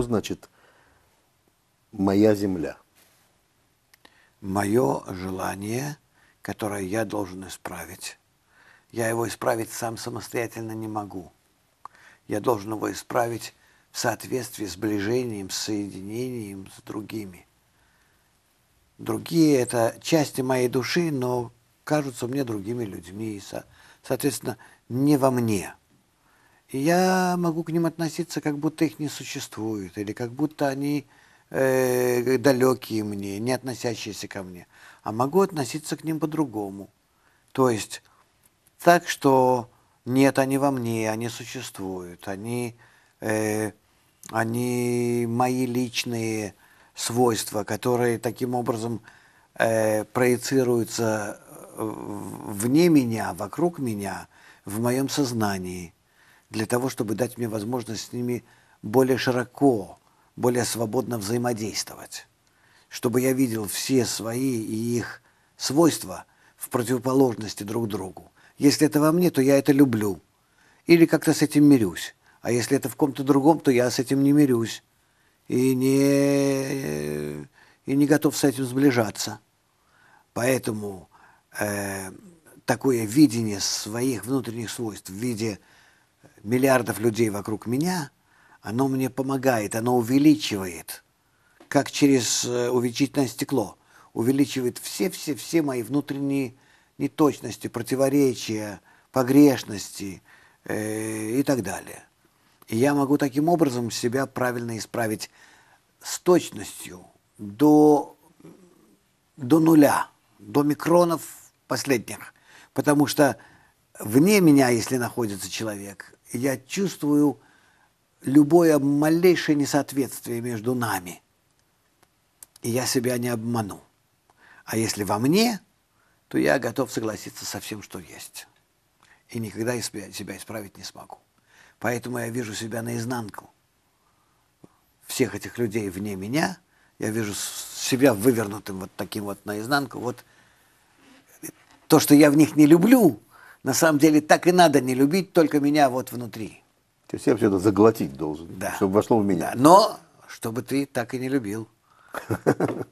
Что значит «моя земля»? Мое желание, которое я должен исправить, я его исправить сам самостоятельно не могу. Я должен его исправить в соответствии с ближением, с соединением с другими. Другие – это части моей души, но кажутся мне другими людьми, соответственно, не во мне – я могу к ним относиться, как будто их не существует, или как будто они э, далекие мне, не относящиеся ко мне. А могу относиться к ним по-другому. То есть так, что нет, они во мне, они существуют, они, э, они мои личные свойства, которые таким образом э, проецируются вне меня, вокруг меня, в моем сознании – для того, чтобы дать мне возможность с ними более широко, более свободно взаимодействовать, чтобы я видел все свои и их свойства в противоположности друг другу. Если это во мне, то я это люблю или как-то с этим мирюсь. А если это в ком-то другом, то я с этим не мирюсь и не, и не готов с этим сближаться. Поэтому э, такое видение своих внутренних свойств в виде миллиардов людей вокруг меня, оно мне помогает, оно увеличивает, как через э, увеличительное стекло, увеличивает все-все-все мои внутренние неточности, противоречия, погрешности э, и так далее. И я могу таким образом себя правильно исправить с точностью до, до нуля, до микронов последних. Потому что вне меня, если находится человек, я чувствую любое малейшее несоответствие между нами. И я себя не обману. А если во мне, то я готов согласиться со всем, что есть. И никогда себя исправить не смогу. Поэтому я вижу себя наизнанку. Всех этих людей вне меня, я вижу себя вывернутым вот таким вот наизнанку. Вот то, что я в них не люблю, на самом деле так и надо не любить, только меня вот внутри. То есть я все это заглотить должен, да. чтобы вошло в меня. Да. Но чтобы ты так и не любил.